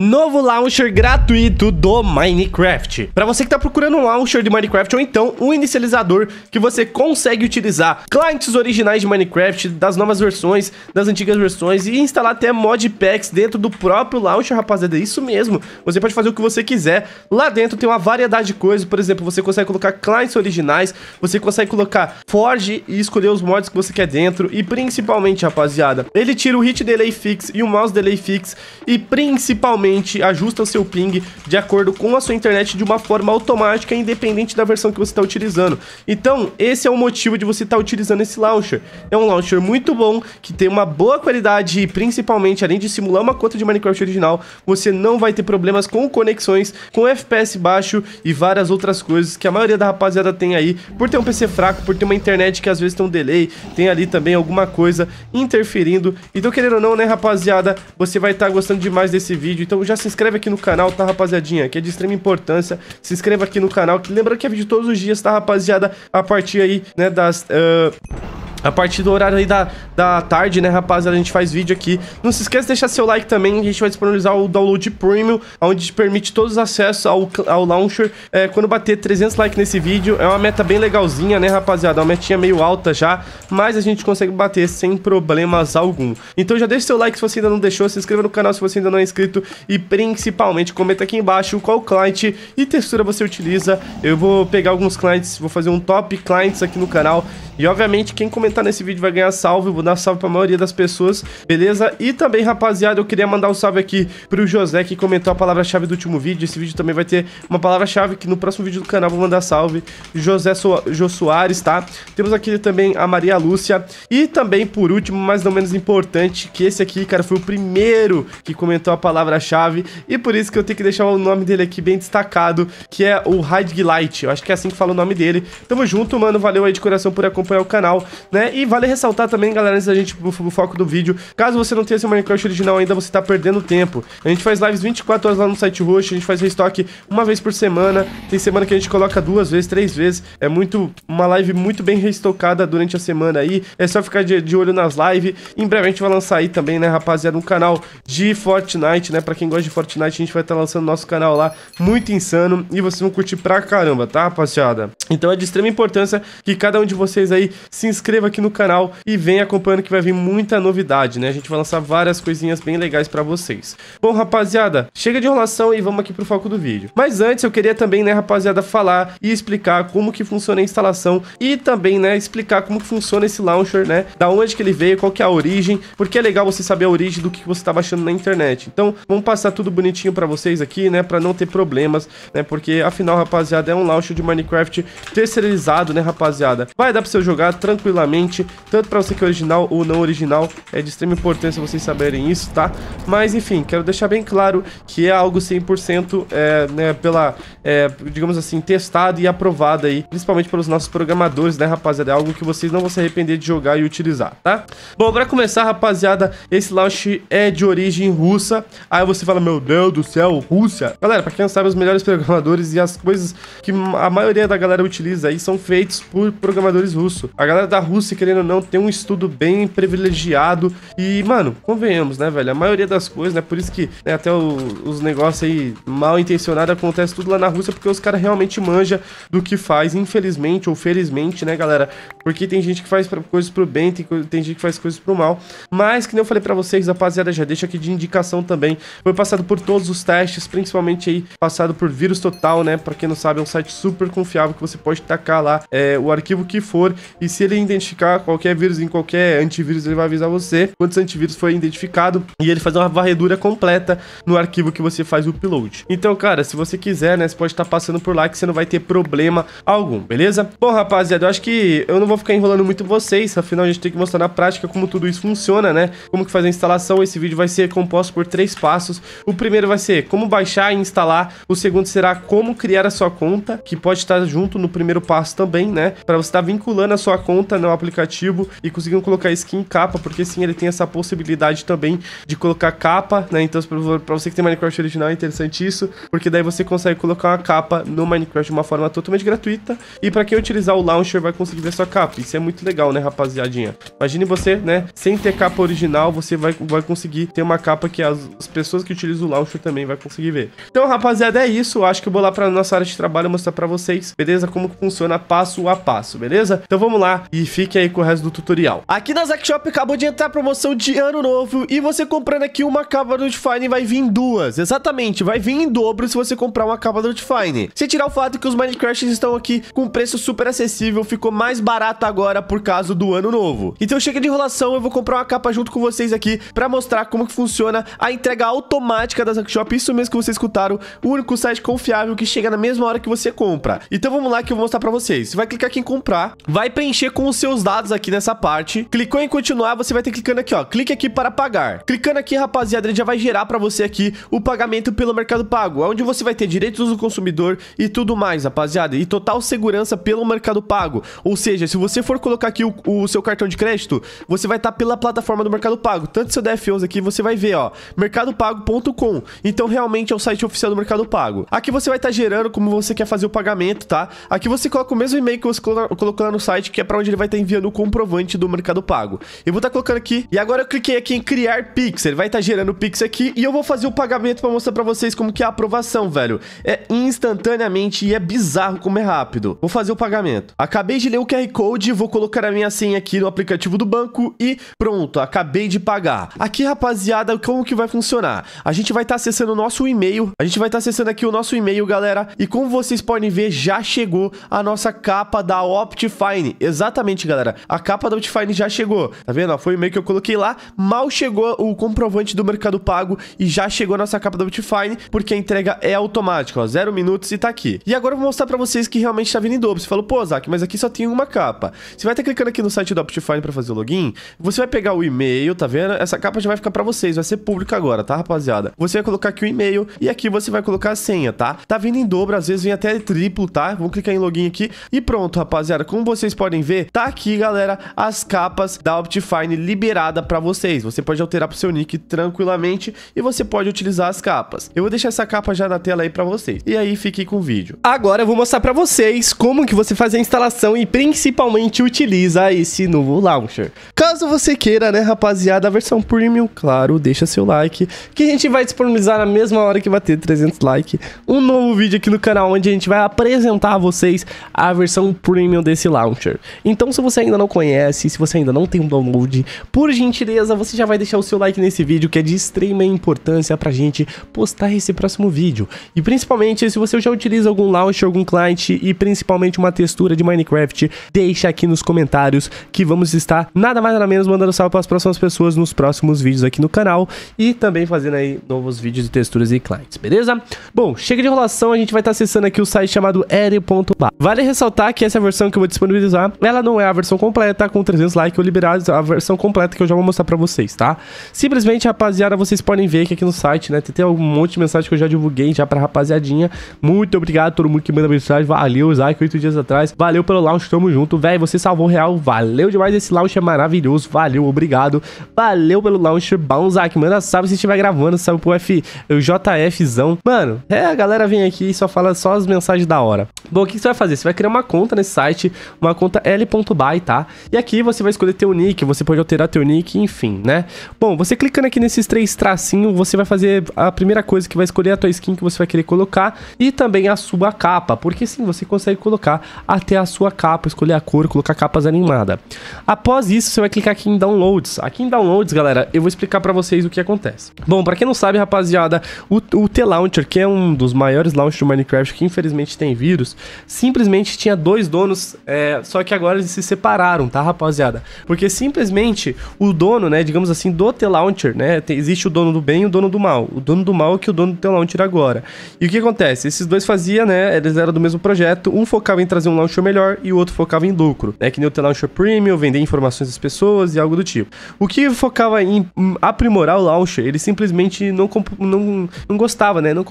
Novo launcher gratuito do Minecraft. Para você que está procurando um launcher de Minecraft ou então um inicializador que você consegue utilizar clientes originais de Minecraft, das novas versões, das antigas versões e instalar até modpacks dentro do próprio launcher, rapaziada. É isso mesmo. Você pode fazer o que você quiser. Lá dentro tem uma variedade de coisas. Por exemplo, você consegue colocar clientes originais, você consegue colocar Forge e escolher os mods que você quer dentro. E principalmente, rapaziada, ele tira o hit delay fix e o mouse delay fix e principalmente ajusta o seu ping de acordo com a sua internet de uma forma automática, independente da versão que você está utilizando. Então, esse é o motivo de você estar tá utilizando esse launcher. É um launcher muito bom, que tem uma boa qualidade e principalmente, além de simular uma conta de Minecraft original, você não vai ter problemas com conexões, com FPS baixo e várias outras coisas que a maioria da rapaziada tem aí, por ter um PC fraco, por ter uma internet que às vezes tem um delay, tem ali também alguma coisa interferindo. Então, querendo ou não, né, rapaziada, você vai estar tá gostando demais desse vídeo, então já se inscreve aqui no canal, tá, rapaziadinha? Que é de extrema importância. Se inscreva aqui no canal, que lembra que é vídeo todos os dias, tá, rapaziada? A partir aí, né, das... Uh... A partir do horário aí da, da tarde, né, rapaziada, a gente faz vídeo aqui. Não se esqueça de deixar seu like também, a gente vai disponibilizar o download premium, onde te permite todos os acessos ao, ao launcher. É, quando bater 300 likes nesse vídeo, é uma meta bem legalzinha, né, rapaziada? Uma metinha meio alta já, mas a gente consegue bater sem problemas algum. Então já deixa seu like se você ainda não deixou, se inscreva no canal se você ainda não é inscrito e principalmente comenta aqui embaixo qual cliente e textura você utiliza. Eu vou pegar alguns clientes, vou fazer um top clients aqui no canal e obviamente quem comentar tá nesse vídeo vai ganhar salve. vou dar salve pra maioria das pessoas, beleza? E também, rapaziada, eu queria mandar um salve aqui pro José, que comentou a palavra-chave do último vídeo. Esse vídeo também vai ter uma palavra-chave que no próximo vídeo do canal vou mandar salve. José so Jô Soares, tá? Temos aqui também a Maria Lúcia. E também, por último, mas não menos importante, que esse aqui, cara, foi o primeiro que comentou a palavra-chave. E por isso que eu tenho que deixar o nome dele aqui bem destacado, que é o Heidglight. Eu acho que é assim que fala o nome dele. Tamo junto, mano. Valeu aí de coração por acompanhar o canal, né? né? E vale ressaltar também, galera, antes da gente pro, foco do vídeo, caso você não tenha seu Minecraft original ainda, você tá perdendo tempo. A gente faz lives 24 horas lá no site Rush. a gente faz restock uma vez por semana, tem semana que a gente coloca duas vezes, três vezes, é muito, uma live muito bem restocada durante a semana aí, é só ficar de, de olho nas lives, em breve a gente vai lançar aí também, né, rapaziada, um canal de Fortnite, né, pra quem gosta de Fortnite, a gente vai estar tá lançando nosso canal lá, muito insano, e vocês vão curtir pra caramba, tá, rapaziada? Então é de extrema importância que cada um de vocês aí se inscreva aqui no canal e vem acompanhando que vai vir muita novidade, né? A gente vai lançar várias coisinhas bem legais para vocês. Bom, rapaziada, chega de enrolação e vamos aqui pro foco do vídeo. Mas antes eu queria também, né, rapaziada, falar e explicar como que funciona a instalação e também, né, explicar como que funciona esse launcher, né? Da onde que ele veio, qual que é a origem, porque é legal você saber a origem do que você tá baixando na internet. Então, vamos passar tudo bonitinho para vocês aqui, né, para não ter problemas, né? Porque afinal, rapaziada, é um launcher de Minecraft terceirizado, né, rapaziada? Vai dar para você jogar tranquilamente tanto para você que é original ou não original, é de extrema importância vocês saberem isso, tá? Mas enfim, quero deixar bem claro que é algo 100% é, né, pela, é, digamos assim, testado e aprovado aí, principalmente pelos nossos programadores, né, rapaziada? É algo que vocês não vão se arrepender de jogar e utilizar, tá? Bom, para começar, rapaziada, esse launch é de origem russa. Aí você fala, meu Deus do céu, Rússia. Galera, para quem não sabe, os melhores programadores e as coisas que a maioria da galera utiliza aí são feitos por programadores russos. A galera da Rússia querendo ou não, tem um estudo bem privilegiado. E, mano, convenhamos, né, velho? A maioria das coisas, né? Por isso que né, até o, os negócios aí mal intencionados acontece tudo lá na Rússia, porque os caras realmente manja do que faz, infelizmente ou felizmente, né, galera? Porque tem gente que faz coisas pro bem, tem, tem gente que faz coisas pro mal. Mas, que nem eu falei para vocês, rapaziada, já deixa aqui de indicação também. Foi passado por todos os testes, principalmente aí passado por vírus total, né? Pra quem não sabe, é um site super confiável que você pode tacar lá é, o arquivo que for. E se ele identificar identificar qualquer vírus em qualquer antivírus, ele vai avisar você quantos antivírus foi identificado e ele faz uma varredura completa no arquivo que você faz o upload. Então, cara, se você quiser, né, você pode estar tá passando por lá que você não vai ter problema algum, beleza? Bom, rapaziada, eu acho que eu não vou ficar enrolando muito vocês, afinal a gente tem que mostrar na prática como tudo isso funciona, né? Como que faz a instalação, esse vídeo vai ser composto por três passos. O primeiro vai ser como baixar e instalar, o segundo será como criar a sua conta, que pode estar junto no primeiro passo também, né? Para você estar tá vinculando a sua conta no né, aplicativo e conseguiram colocar skin capa, porque sim, ele tem essa possibilidade também de colocar capa, né? Então, para você que tem Minecraft original, é interessante isso, porque daí você consegue colocar uma capa no Minecraft de uma forma totalmente gratuita. E para quem utilizar o launcher, vai conseguir ver sua capa. Isso é muito legal, né, rapaziadinha? Imagine você, né, sem ter capa original, você vai, vai conseguir ter uma capa que as, as pessoas que utilizam o launcher também vai conseguir ver. Então, rapaziada, é isso. Eu acho que eu vou lá para nossa área de trabalho mostrar para vocês, beleza? Como funciona passo a passo, beleza? Então vamos lá e fique aí com o resto do tutorial. Aqui na Zac Shop acabou de entrar a promoção de ano novo e você comprando aqui uma capa do Define vai vir duas. Exatamente, vai vir em dobro se você comprar uma capa do Define. Se tirar o fato que os Minecraft estão aqui com preço super acessível, ficou mais barato agora por causa do ano novo. Então chega de enrolação, eu vou comprar uma capa junto com vocês aqui para mostrar como que funciona a entrega automática da Zac Shop. Isso mesmo que vocês escutaram, o único site confiável que chega na mesma hora que você compra. Então vamos lá que eu vou mostrar para vocês. Você vai clicar aqui em comprar, vai preencher com os seus dados aqui nessa parte. Clicou em continuar, você vai ter clicando aqui, ó. Clique aqui para pagar. Clicando aqui, rapaziada, ele já vai gerar para você aqui o pagamento pelo Mercado Pago, onde você vai ter direitos do consumidor e tudo mais, rapaziada. E total segurança pelo Mercado Pago. Ou seja, se você for colocar aqui o, o seu cartão de crédito, você vai estar tá pela plataforma do Mercado Pago. Tanto seu DF11 aqui, você vai ver, ó, mercadopago.com. Então, realmente é o site oficial do Mercado Pago. Aqui você vai estar tá gerando como você quer fazer o pagamento, tá? Aqui você coloca o mesmo e-mail que você colocou lá no site, que é para onde ele vai estar tá enviando enviando o comprovante do Mercado Pago. Eu vou estar tá colocando aqui. E agora eu cliquei aqui em criar Pix. Ele vai estar tá gerando Pix aqui e eu vou fazer o pagamento para mostrar para vocês como que é a aprovação, velho. É instantaneamente e é bizarro como é rápido. Vou fazer o pagamento. Acabei de ler o QR Code, vou colocar a minha senha aqui no aplicativo do banco e pronto, acabei de pagar. Aqui, rapaziada, como que vai funcionar? A gente vai estar tá acessando o nosso e-mail. A gente vai estar tá acessando aqui o nosso e-mail, galera. E como vocês podem ver, já chegou a nossa capa da Optifine. Exatamente, galera galera, a capa da Outfine já chegou, tá vendo? Foi o e-mail que eu coloquei lá, mal chegou o comprovante do Mercado Pago e já chegou a nossa capa da Outfine, porque a entrega é automática, ó, zero minutos e tá aqui. E agora eu vou mostrar pra vocês que realmente tá vindo em dobro. Você falou, pô, Zac, mas aqui só tem uma capa. Você vai estar tá clicando aqui no site da Optifine pra fazer o login, você vai pegar o e-mail, tá vendo? Essa capa já vai ficar pra vocês, vai ser pública agora, tá, rapaziada? Você vai colocar aqui o e-mail e aqui você vai colocar a senha, tá? Tá vindo em dobro, às vezes vem até triplo, tá? Vamos clicar em login aqui e pronto, rapaziada. Como vocês podem ver, tá aqui aqui, galera, as capas da Optifine liberada para vocês. Você pode alterar pro seu nick tranquilamente e você pode utilizar as capas. Eu vou deixar essa capa já na tela aí para vocês. E aí, fique com o vídeo. Agora eu vou mostrar para vocês como que você faz a instalação e principalmente utiliza esse novo launcher. Caso você queira, né, rapaziada, a versão premium, claro, deixa seu like, que a gente vai disponibilizar na mesma hora que bater 300 likes, um novo vídeo aqui no canal onde a gente vai apresentar a vocês a versão premium desse launcher. Então, se você ainda não conhece, se você ainda não tem um download, por gentileza, você já vai deixar o seu like nesse vídeo, que é de extrema importância pra gente postar esse próximo vídeo. E principalmente, se você já utiliza algum launcher, algum client e principalmente uma textura de Minecraft, deixa aqui nos comentários que vamos estar nada mais nada menos mandando salve para as próximas pessoas nos próximos vídeos aqui no canal e também fazendo aí novos vídeos de texturas e clients, beleza? Bom, chega de enrolação, a gente vai estar acessando aqui o site chamado ere.bar. Vale ressaltar que essa versão que eu vou disponibilizar, ela não é a versão versão completa, com 300 likes, eu liberar a versão completa que eu já vou mostrar pra vocês, tá? Simplesmente, rapaziada, vocês podem ver que aqui no site, né, tem um monte de mensagem que eu já divulguei já pra rapaziadinha. Muito obrigado a todo mundo que manda mensagem, valeu, Zac, oito dias atrás, valeu pelo launch, tamo junto, velho, você salvou o real, valeu demais, esse launch é maravilhoso, valeu, obrigado, valeu pelo launch, bom, Zac, manda salve se estiver gravando, salve pro F, o JFzão. Mano, é, a galera vem aqui e só fala só as mensagens da hora. Bom, o que você vai fazer? Você vai criar uma conta nesse site, uma conta L.by, Spotify, tá? E aqui você vai escolher teu nick, você pode alterar teu nick, enfim, né? Bom, você clicando aqui nesses três tracinhos, você vai fazer a primeira coisa que vai escolher a tua skin que você vai querer colocar e também a sua capa, porque sim, você consegue colocar até a sua capa, escolher a cor, colocar capas animada. Após isso, você vai clicar aqui em Downloads. Aqui em Downloads, galera, eu vou explicar para vocês o que acontece. Bom, para quem não sabe, rapaziada, o, o T-Launcher, que é um dos maiores launchers do Minecraft, que infelizmente tem vírus, simplesmente tinha dois donos, é, só que agora eles se separaram separaram, tá, rapaziada? Porque simplesmente o dono, né, digamos assim, do T-Launcher, né, tem, existe o dono do bem e o dono do mal. O dono do mal é que o dono do T-Launcher agora. E o que acontece? Esses dois faziam, né, eles eram do mesmo projeto, um focava em trazer um launcher melhor e o outro focava em lucro, né, que nem o T-Launcher Premium, vender informações às pessoas e algo do tipo. O que focava em aprimorar o launcher, ele simplesmente não, não, não gostava, né, não,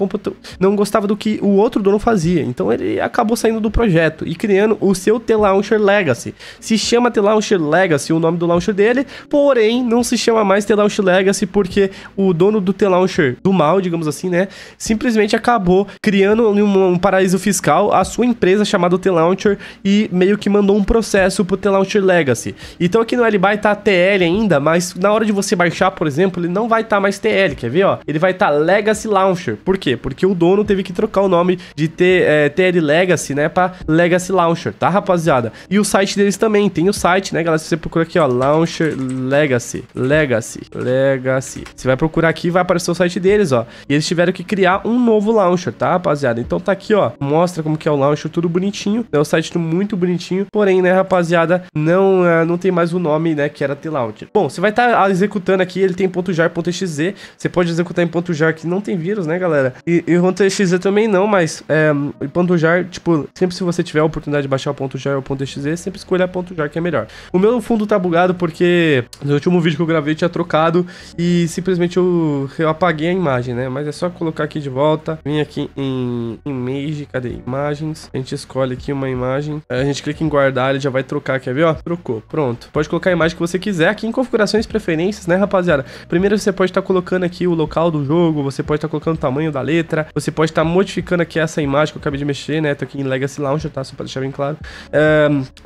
não gostava do que o outro dono fazia. Então ele acabou saindo do projeto e criando o seu T-Launcher Legacy se chama The Launcher Legacy, o nome do launcher dele, porém não se chama mais The Launcher Legacy porque o dono do The Launcher do mal, digamos assim, né, simplesmente acabou criando um, um paraíso fiscal a sua empresa chamada The Launcher e meio que mandou um processo pro The Launcher Legacy. Então aqui no LBY tá TL ainda, mas na hora de você baixar, por exemplo, ele não vai estar tá mais TL, quer ver, ó? Ele vai estar tá Legacy Launcher. Por quê? Porque o dono teve que trocar o nome de T, é, eh, TL Legacy, né, para Legacy Launcher, tá, rapaziada? E o site deles também também, tem o site, né, galera? Se você procurar aqui, ó, Launcher Legacy, Legacy, Legacy. Você vai procurar aqui, vai aparecer o site deles, ó. E eles tiveram que criar um novo launcher, tá, rapaziada? Então tá aqui, ó, mostra como que é o launcher, tudo bonitinho. É né? o site muito bonitinho, porém, né, rapaziada, não, uh, não tem mais o nome, né, que era T-Launcher. Bom, você vai estar tá ah, executando aqui, ele tem .jar.exe, você pode executar em .jar que não tem vírus, né, galera? E, e .exe também não, mas é, .jar, tipo, sempre se você tiver a oportunidade de baixar o .jar ou .exe, sempre escolha a já que é melhor. O meu fundo tá bugado porque no último vídeo que eu gravei tinha trocado e simplesmente eu, eu apaguei a imagem, né? Mas é só colocar aqui de volta, vim aqui em Image, cadê? Imagens. A gente escolhe aqui uma imagem, a gente clica em guardar, ele já vai trocar, quer ver? Ó, trocou, pronto. Pode colocar a imagem que você quiser aqui em configurações preferências, né, rapaziada? Primeiro você pode estar tá colocando aqui o local do jogo, você pode estar tá colocando o tamanho da letra, você pode estar tá modificando aqui essa imagem que eu acabei de mexer, né? Tô aqui em Legacy Launcher, tá? Só pra deixar bem claro.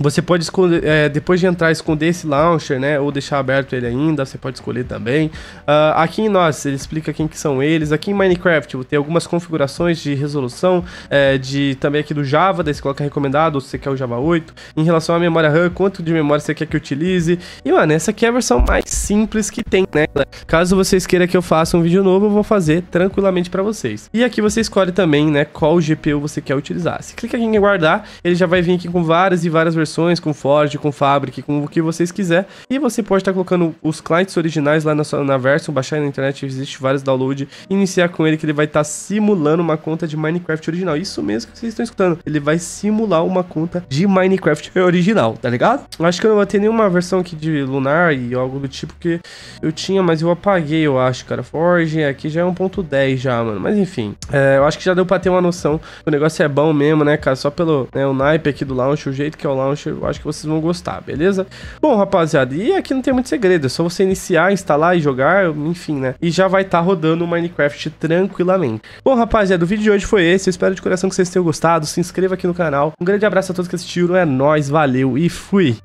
você pode escolher é, depois de entrar esconder esse launcher, né? Ou deixar aberto ele ainda, você pode escolher também. Uh, aqui em nós, ele explica quem que são eles. Aqui em Minecraft tipo, tem algumas configurações de resolução, é, de também aqui do Java, daí você coloca recomendado, ou se você quer o Java 8. Em relação à memória RAM, quanto de memória você quer que utilize. E, mano, essa aqui é a versão mais simples que tem, né? Caso vocês queiram que eu faça um vídeo novo, eu vou fazer tranquilamente para vocês. E aqui você escolhe também, né, qual GPU você quer utilizar. Se clica aqui em guardar, ele já vai vir aqui com várias e várias versões, com fotos, Forge, com Fabric, com o que vocês quiser. E você pode estar tá colocando os clientes originais lá na, sua, na Version, baixar na internet, existe vários downloads, iniciar com ele que ele vai estar tá simulando uma conta de Minecraft original. Isso mesmo que vocês estão escutando. Ele vai simular uma conta de Minecraft original, tá ligado? Acho que eu não vou ter nenhuma versão aqui de Lunar e algo do tipo que eu tinha, mas eu apaguei, eu acho, cara. Forge aqui já é 1.10 já, mano. Mas enfim, é, eu acho que já deu pra ter uma noção. O negócio é bom mesmo, né, cara? Só pelo né, o naipe aqui do launch, o jeito que é o launch, eu acho que vocês vocês vão gostar, beleza? Bom, rapaziada, e aqui não tem muito segredo, é só você iniciar, instalar e jogar, enfim, né? E já vai estar tá rodando o Minecraft tranquilamente. Bom, rapaziada, o vídeo de hoje foi esse, eu espero de coração que vocês tenham gostado, se inscreva aqui no canal. Um grande abraço a todos que assistiram, é nóis, valeu e fui!